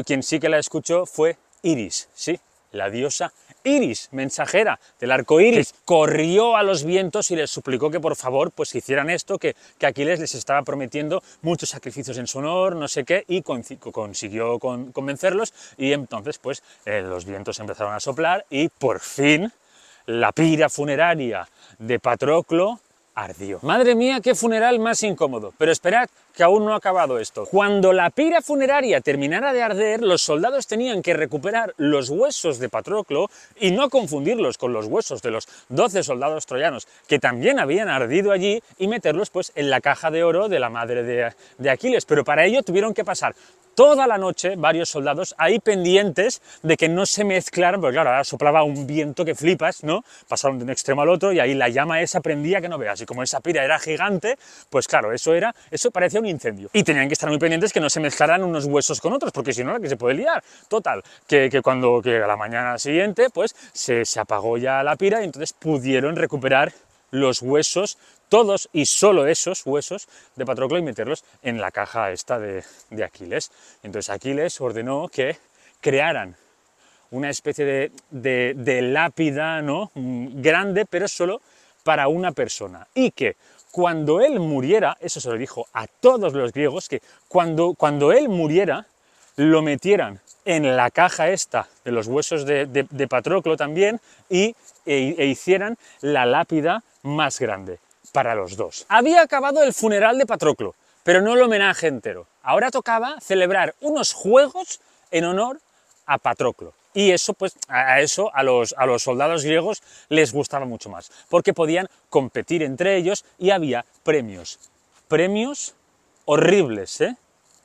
quien sí que la escuchó fue Iris, sí, la diosa Iris, mensajera del arco iris, corrió a los vientos y les suplicó que por favor pues hicieran esto, que, Aquiles les estaba prometiendo muchos sacrificios en su honor, no sé qué, y consiguió convencerlos y entonces pues eh, los vientos empezaron a soplar y por fin la pira funeraria de Patroclo Madre mía, qué funeral más incómodo. Pero esperad, que aún no ha acabado esto. Cuando la pira funeraria terminara de arder, los soldados tenían que recuperar los huesos de Patroclo y no confundirlos con los huesos de los 12 soldados troyanos, que también habían ardido allí, y meterlos pues en la caja de oro de la madre de, de Aquiles. Pero para ello tuvieron que pasar toda la noche varios soldados ahí pendientes de que no se mezclaran, porque claro, ahora soplaba un viento que flipas, ¿no? Pasaron de un extremo al otro y ahí la llama esa prendía que no veas. Y como esa pira era gigante, pues claro, eso era, eso parecía un incendio. Y tenían que estar muy pendientes que no se mezclaran unos huesos con otros, porque si no, la que se puede liar. Total, que, cuando llega la mañana siguiente, pues se, se apagó ya la pira y entonces pudieron recuperar los huesos todos y solo esos huesos de Patroclo y meterlos en la caja esta de, Aquiles. Entonces Aquiles ordenó que crearan una especie de, lápida, ¿no? Mm, grande, pero solo para una persona. Y que cuando él muriera, eso se lo dijo a todos los griegos, que cuando, cuando él muriera, lo metieran en la caja esta de los huesos de, Patroclo también y, e, e hicieran la lápida más grande para los dos. Había acabado el funeral de Patroclo, pero no el homenaje entero. Ahora tocaba celebrar unos juegos en honor a Patroclo. Y eso, pues, a eso a los, a los soldados griegos les gustaba mucho más, porque podían competir entre ellos y había premios. Premios horribles, ¿eh?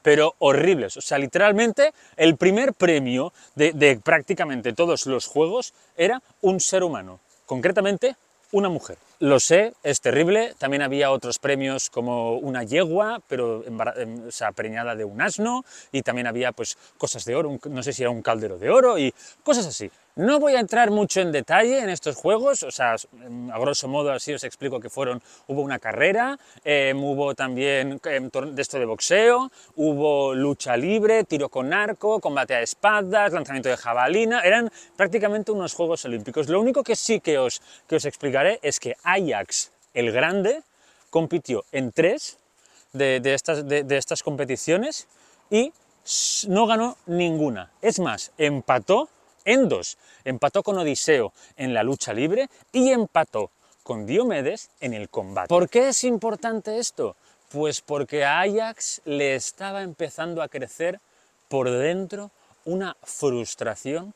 pero horribles. O sea, literalmente el primer premio de, de, prácticamente todos los juegos era un ser humano, concretamente una mujer. Lo sé, es terrible. También había otros premios como una yegua, pero em, o preñada de un asno, y también había pues cosas de oro, no sé si era un caldero de oro y cosas así. No voy a entrar mucho en detalle en estos juegos, o sea, em, a grosso modo así os explico que fueron, hubo una carrera, em, hubo también em, esto de boxeo, hubo lucha libre, tiro con arco, combate a espadas, lanzamiento de jabalina, eran prácticamente unos Juegos Olímpicos. Lo único que sí que os, que os explicaré es que Ajax, el grande, compitió en tres de, estas, de estas competiciones y no ganó ninguna. Es más, empató Endos empató con Odiseo en la lucha libre y empató con Diomedes en el combate. ¿Por qué es importante esto? Pues porque a Ajax le estaba empezando a crecer por dentro una frustración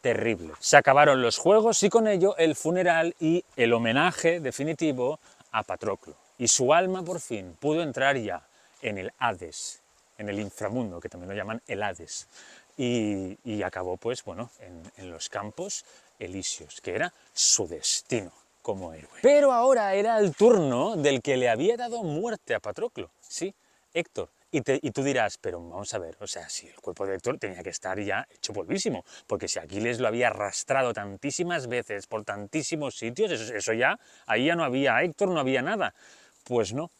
terrible. Se acabaron los juegos y con ello el funeral y el homenaje definitivo a Patroclo. Y su alma por fin pudo entrar ya en el Hades, en el inframundo, que también lo llaman el Hades y, acabó pues bueno en, los campos elíseos, que era su destino como héroe. Pero ahora era el turno del que le había dado muerte a Patroclo, sí, Héctor, y, y, tú dirás, pero vamos a ver, o sea, si el cuerpo de Héctor tenía que estar ya hecho polvísimo, porque si Aquiles lo había arrastrado tantísimas veces por tantísimos sitios, eso, eso ya, ahí ya no había Héctor, no había nada. Pues no,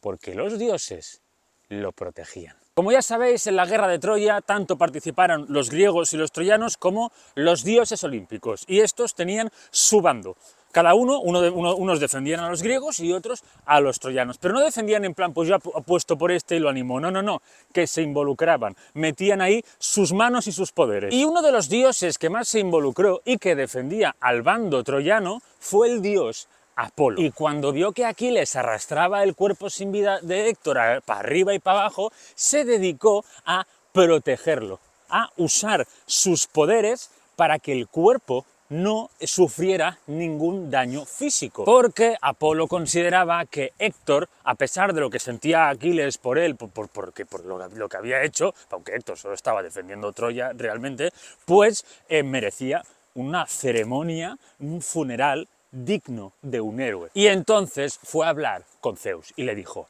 porque los dioses lo protegían. Como ya sabéis, en la guerra de Troya tanto participaron los griegos y los troyanos como los dioses olímpicos, y estos tenían su bando. Cada uno, unos defendían a los griegos y otros a los troyanos, pero no defendían en plan, pues yo apuesto por este y lo animo, no, no, no, que se involucraban, metían ahí sus manos y sus poderes. Y uno de los dioses que más se involucró y que defendía al bando troyano fue el dios Apolo. Y cuando vio que Aquiles arrastraba el cuerpo sin vida de Héctor eh, para arriba y para abajo, se dedicó a protegerlo, a usar sus poderes para que el cuerpo no sufriera ningún daño físico, porque Apolo consideraba que Héctor, a pesar de lo que sentía Aquiles por él, por, lo, que había hecho, aunque Héctor solo estaba defendiendo Troya realmente, pues eh, merecía una ceremonia, un funeral digno de un héroe. Y entonces fue a hablar con Zeus y le dijo,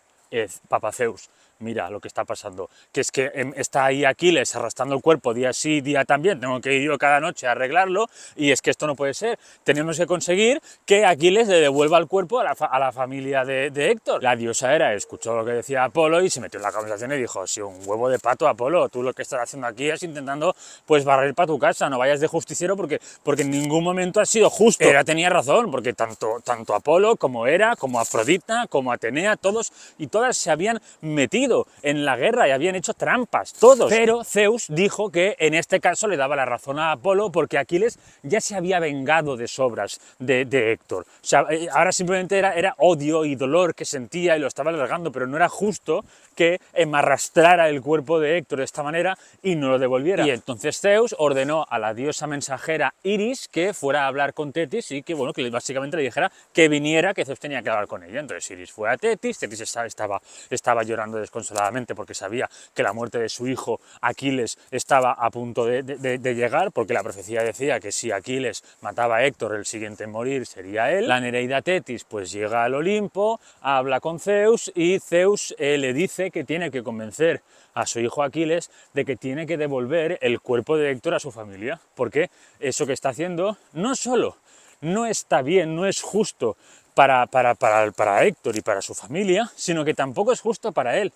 Papá Zeus, mira lo que está pasando, que es que em, está ahí Aquiles arrastrando el cuerpo día sí, día también, tengo que ir yo cada noche a arreglarlo y es que esto no puede ser, tenemos que conseguir que Aquiles le devuelva el cuerpo a la, familia de, Héctor. La diosa era, escuchó lo que decía Apolo y se metió en la conversación y dijo, si un huevo de pato Apolo, tú lo que estás haciendo aquí es intentando pues barrer para tu casa, no vayas de justiciero porque, porque en ningún momento ha sido justo. Era tenía razón, porque tanto, tanto Apolo como Hera, como Afrodita, como Atenea, todos y todas se habían metido en la guerra y habían hecho trampas, todos. Pero Zeus dijo que en este caso le daba la razón a Apolo porque Aquiles ya se había vengado de sobras de, Héctor. O sea, eh, ahora simplemente era, era odio y dolor que sentía y lo estaba alargando, pero no era justo que emarrastrara el cuerpo de Héctor de esta manera y no lo devolviera. Y entonces Zeus ordenó a la diosa mensajera Iris que fuera a hablar con Tetis y que, bueno, que básicamente le dijera que viniera, que Zeus tenía que hablar con ella. Entonces Iris fue a Tetis, Tetis estaba, estaba llorando después consoladamente, porque sabía que la muerte de su hijo Aquiles estaba a punto de, llegar, porque la profecía decía que si Aquiles mataba a Héctor, el siguiente en morir sería él. La Nereida Tetis pues llega al Olimpo, habla con Zeus y Zeus eh, le dice que tiene que convencer a su hijo Aquiles de que tiene que devolver el cuerpo de Héctor a su familia, porque eso que está haciendo no solo no está bien, no es justo para, para, para Héctor y para su familia, sino que tampoco es justo para él,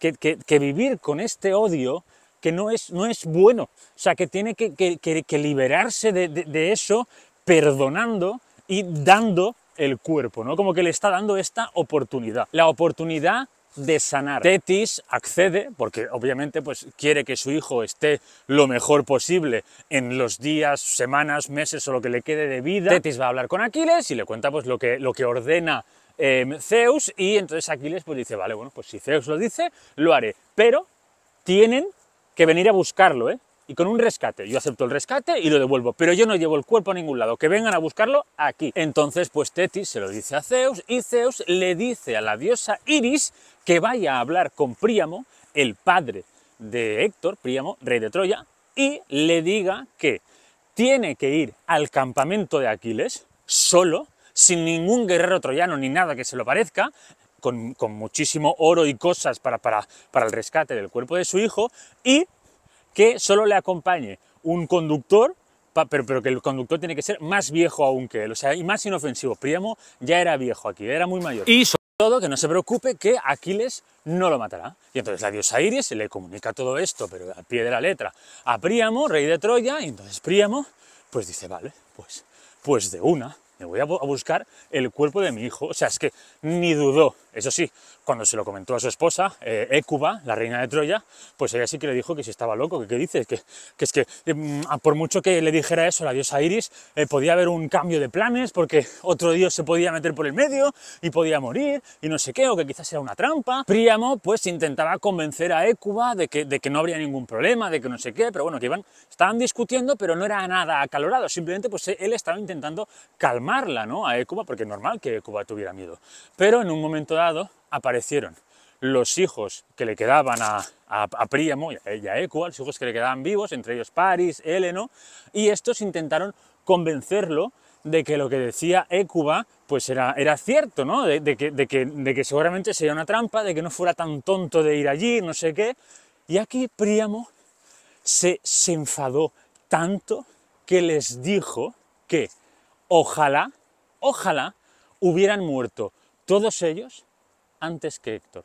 que, vivir con este odio que no es, no es bueno. O sea, que tiene que, liberarse de, eso perdonando y dando el cuerpo, ¿no? Como que le está dando esta oportunidad. La oportunidad de sanar. Tetis accede, porque obviamente pues, quiere que su hijo esté lo mejor posible en los días, semanas, meses o lo que le quede de vida. Tetis va a hablar con Aquiles y le cuenta pues, lo, que, lo que ordena Em, Zeus y entonces Aquiles pues dice, vale, bueno, pues si Zeus lo dice, lo haré, pero tienen que venir a buscarlo, ¿eh? Y con un rescate, yo acepto el rescate y lo devuelvo, pero yo no llevo el cuerpo a ningún lado, que vengan a buscarlo aquí. Entonces, pues Tetis se lo dice a Zeus y Zeus le dice a la diosa Iris que vaya a hablar con Príamo, el padre de Héctor, Príamo, rey de Troya, y le diga que tiene que ir al campamento de Aquiles solo sin ningún guerrero troyano ni nada que se lo parezca, con, muchísimo oro y cosas para, para, el rescate del cuerpo de su hijo, y que solo le acompañe un conductor pero, pero, que el conductor tiene que ser más viejo aún que él, o sea, y más inofensivo. Príamo ya era viejo aquí, era muy mayor. Y sobre todo que no se preocupe que Aquiles no lo matará. Y entonces la diosa Iris le comunica todo esto, pero al pie de la letra, a Príamo, rey de Troya, y entonces Príamo, pues dice, vale, pues, pues de una me voy a buscar el cuerpo de mi hijo. O sea, es que ni dudó. Eso sí, cuando se lo comentó a su esposa, Ecuba, eh, la reina de Troya, pues ella sí que le dijo que si estaba loco, que qué dices, que, es que mm, por mucho que le dijera eso la diosa Iris, eh, podía haber un cambio de planes porque otro dios se podía meter por el medio y podía morir y no sé qué, o que quizás era una trampa. Príamo pues intentaba convencer a Ecuba de que, de que no habría ningún problema, de que no sé qué, pero bueno, que iban, estaban discutiendo, pero no era nada acalorado, simplemente pues eh, él estaba intentando calmarla, ¿no? A Ecuba porque es normal que Ecuba tuviera miedo. Pero en un momento dado, aparecieron los hijos que le quedaban a, Príamo y a, Ecua, eh, los hijos que le quedaban vivos, entre ellos Paris, Héleno, y estos intentaron convencerlo de que lo que decía Ecuba, pues era, era cierto, ¿no? De, que, seguramente sería una trampa, de que no fuera tan tonto de ir allí, no sé qué. Y aquí Príamo se, se enfadó tanto que les dijo que ojalá, ojalá hubieran muerto todos ellos antes que Héctor.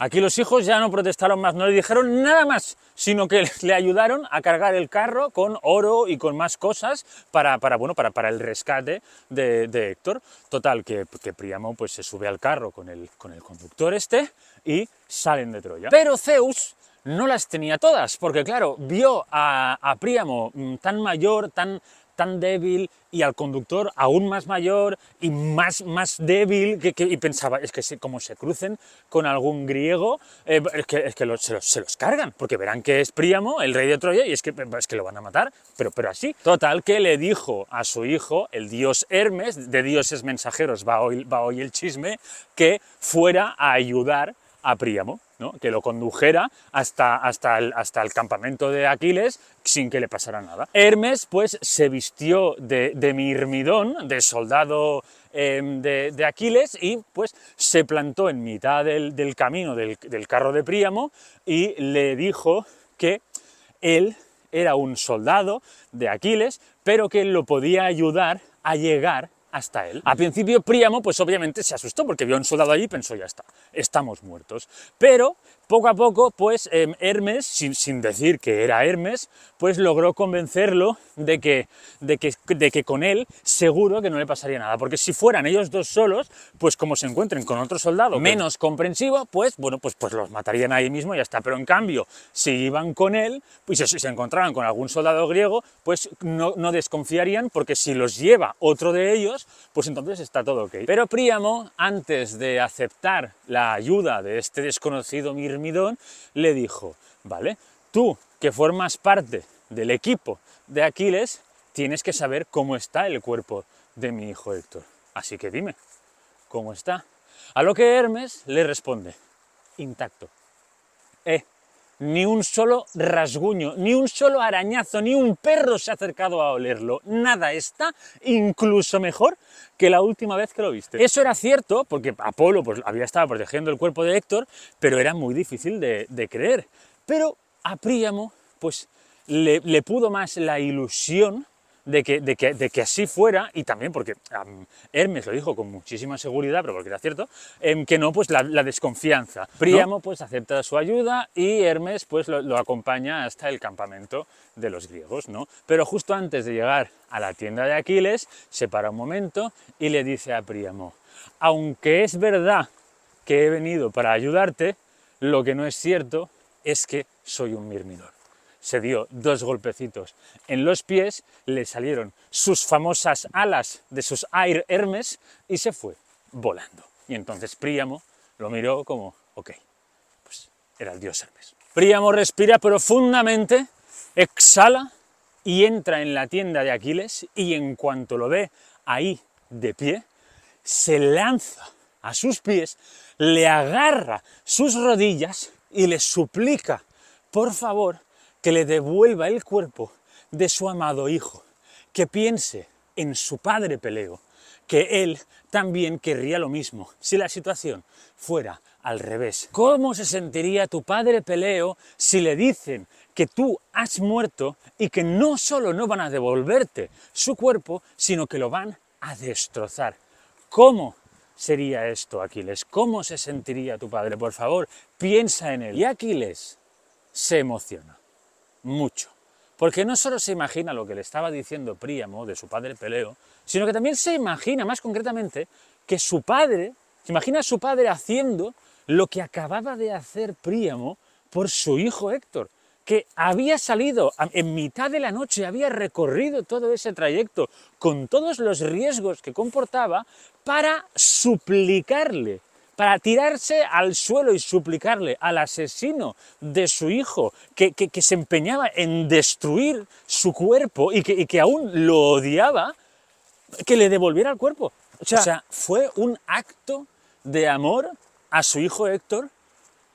Aquí los hijos ya no protestaron más, no le dijeron nada más, sino que le ayudaron a cargar el carro con oro y con más cosas para, para bueno, para, para, el rescate de, Héctor. Total, que, Príamo Priamo pues, se sube al carro con el, con el conductor este y salen de Troya. Pero Zeus no las tenía todas, porque claro, vio a, a Príamo mm, tan mayor, tan tan débil y al conductor aún más mayor y más, más débil que, y pensaba, es que como se crucen con algún griego, eh, es que, se, los, cargan, porque verán que es Príamo, el rey de Troya, y es que, es que lo van a matar, pero, pero así. Total, que le dijo a su hijo, el dios Hermes, de dioses mensajeros va va hoy el chisme, que fuera a ayudar a Príamo que lo condujera hasta, hasta, el, hasta el campamento de Aquiles sin que le pasara nada. Hermes pues se vistió de, de mirmidón, de soldado em, de, de, Aquiles y pues se plantó en mitad del, camino del, del carro de Príamo y le dijo que él era un soldado de Aquiles, pero que lo podía ayudar a llegar hasta él. Al principio Príamo, pues obviamente se asustó porque vio un soldado allí y pensó, ya está, estamos muertos. Pero poco a poco, pues em, Hermes, sin, decir que era Hermes, pues logró convencerlo de que, de, que, de que con él seguro que no le pasaría nada. Porque si fueran ellos dos solos, pues como se encuentren con otro soldado menos comprensivo, pues bueno, pues, pues, los matarían ahí mismo y ya está. Pero en cambio, si iban con él, pues si se encontraban con algún soldado griego, pues no, no desconfiarían porque si los lleva otro de ellos, pues entonces está todo ok. Pero Príamo, antes de aceptar la ayuda de este desconocido Mir Midón, le dijo, vale, tú que formas parte del equipo de Aquiles, tienes que saber cómo está el cuerpo de mi hijo Héctor. Así que dime, ¿cómo está? A lo que Hermes le responde, intacto ni un solo rasguño, ni un solo arañazo, ni un perro se ha acercado a olerlo. Nada está incluso mejor que la última vez que lo viste. Eso era cierto porque Apolo pues, había estado protegiendo el cuerpo de Héctor, pero era muy difícil de, creer. Pero a Príamo pues, le pudo más la ilusión de que, así fuera, y también porque Hermes lo dijo con muchísima seguridad, pero porque era cierto, em, que no, pues la, desconfianza. Príamo pues acepta su ayuda y Hermes pues lo, acompaña hasta el campamento de los griegos, ¿no? Pero justo antes de llegar a la tienda de Aquiles, se para un momento y le dice a Príamo, aunque es verdad que he venido para ayudarte, lo que no es cierto es que soy un mirmidor se dio dos golpecitos en los pies, le salieron sus famosas alas de sus Air Hermes y se fue volando. Y entonces Príamo lo miró como, ok, pues era el dios Hermes. Príamo respira profundamente, exhala y entra en la tienda de Aquiles y en cuanto lo ve ahí de pie, se lanza a sus pies, le agarra sus rodillas y le suplica, por favor, que le devuelva el cuerpo de su amado hijo, que piense en su padre Peleo, que él también querría lo mismo si la situación fuera al revés. ¿Cómo se sentiría tu padre Peleo si le dicen que tú has muerto y que no solo no van a devolverte su cuerpo, sino que lo van a destrozar? ¿Cómo sería esto, Aquiles? ¿Cómo se sentiría tu padre? Por favor, piensa en él. Y Aquiles se emociona mucho. Porque no solo se imagina lo que le estaba diciendo Príamo de su padre Peleo, sino que también se imagina más concretamente que su padre, se imagina a su padre haciendo lo que acababa de hacer Príamo por su hijo Héctor, que había salido en mitad de la noche, había recorrido todo ese trayecto con todos los riesgos que comportaba para suplicarle para tirarse al suelo y suplicarle al asesino de su hijo, que, se empeñaba en destruir su cuerpo y que, que, aún lo odiaba, que le devolviera el cuerpo. sea, o sea fue un acto de amor a su hijo Héctor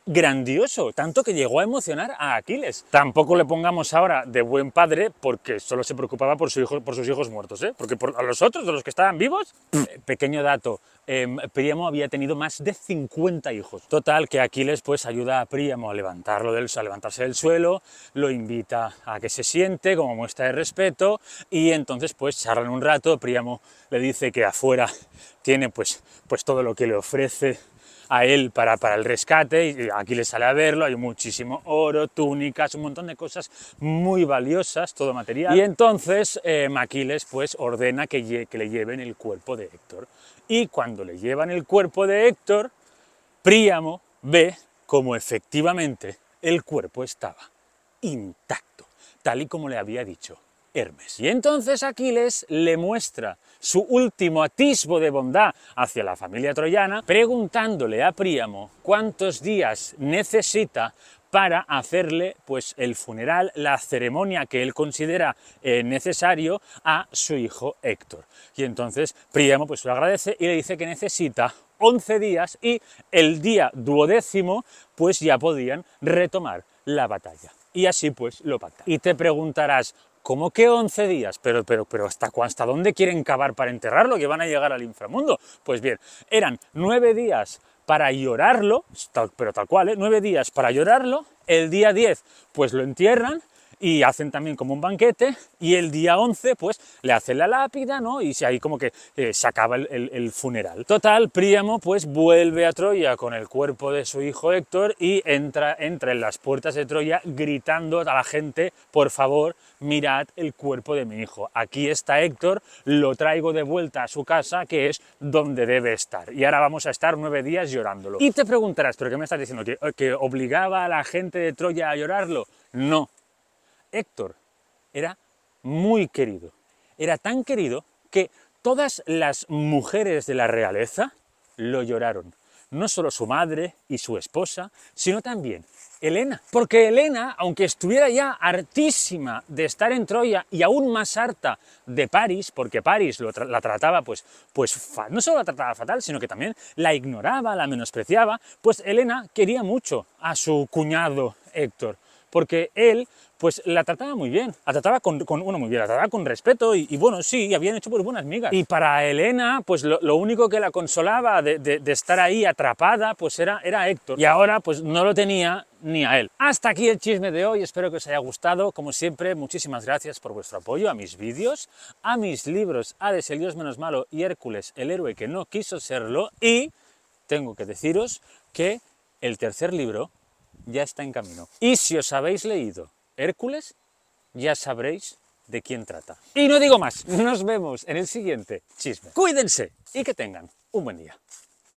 grandioso, tanto que llegó a emocionar a Aquiles. Tampoco le pongamos ahora de buen padre porque solo se preocupaba por, sus hijos muertos, ¿eh? porque a los otros, de los que estaban vivos, mm. eh, pequeño dato, eh, Príamo había tenido más de 50 hijos. Total, que Aquiles pues ayuda a Príamo a, levantarlo del, a levantarse del suelo, lo invita a que se siente como muestra de respeto y entonces pues charlan un rato, Príamo le dice que afuera tiene pues, pues todo lo que le ofrece a él para, para el rescate, y aquí le sale a verlo, hay muchísimo oro, túnicas, un montón de cosas muy valiosas, todo material. Y entonces eh, Maquiles pues ordena que, que le lleven el cuerpo de Héctor. Y cuando le llevan el cuerpo de Héctor, Príamo ve cómo efectivamente el cuerpo estaba intacto, tal y como le había dicho Hermes. Y entonces Aquiles le muestra su último atisbo de bondad hacia la familia troyana, preguntándole a Príamo cuántos días necesita para hacerle pues el funeral, la ceremonia que él considera eh, necesario a su hijo Héctor. Y entonces Príamo pues lo agradece y le dice que necesita 11 días y el día duodécimo pues ya podían retomar la batalla. Y así pues lo pactan. Y te preguntarás, ¿Cómo que 11 días? Pero, pero, pero ¿hasta, ¿hasta dónde quieren cavar para enterrarlo? Que van a llegar al inframundo. Pues bien, eran 9 días para llorarlo, pero tal cual, 9 ¿eh? días para llorarlo, el día 10 pues lo entierran, y hacen también como un banquete y el día 11 pues le hacen la lápida, ¿no? Y ahí como que eh, se acaba el, funeral. Total, Príamo pues vuelve a Troya con el cuerpo de su hijo Héctor y entra, en las puertas de Troya gritando a la gente, por favor, mirad el cuerpo de mi hijo. Aquí está Héctor, lo traigo de vuelta a su casa que es donde debe estar. Y ahora vamos a estar nueve días llorándolo. Y te preguntarás, ¿pero qué me estás diciendo? que eh, obligaba a la gente de Troya a llorarlo? No, Héctor era muy querido. Era tan querido que todas las mujeres de la realeza lo lloraron. No solo su madre y su esposa, sino también Elena, Porque Elena, aunque estuviera ya hartísima de estar en Troya y aún más harta de París, porque París la trataba, pues, pues no solo la trataba fatal, sino que también la ignoraba, la menospreciaba, pues Elena quería mucho a su cuñado Héctor porque él pues la trataba muy bien, la trataba con, muy bien, la trataba con respeto y, bueno, sí, habían hecho por buenas migas. Y para Elena, pues lo, único que la consolaba de, estar ahí atrapada, pues era, era Héctor. Y ahora pues no lo tenía ni a él. Hasta aquí el chisme de hoy, espero que os haya gustado. Como siempre, muchísimas gracias por vuestro apoyo a mis vídeos, a mis libros Hades, el dios menos malo y Hércules, el héroe que no quiso serlo. Y tengo que deciros que el tercer libro ya está en camino. Y si os habéis leído Hércules, ya sabréis de quién trata. Y no digo más, nos vemos en el siguiente chisme. Cuídense y que tengan un buen día.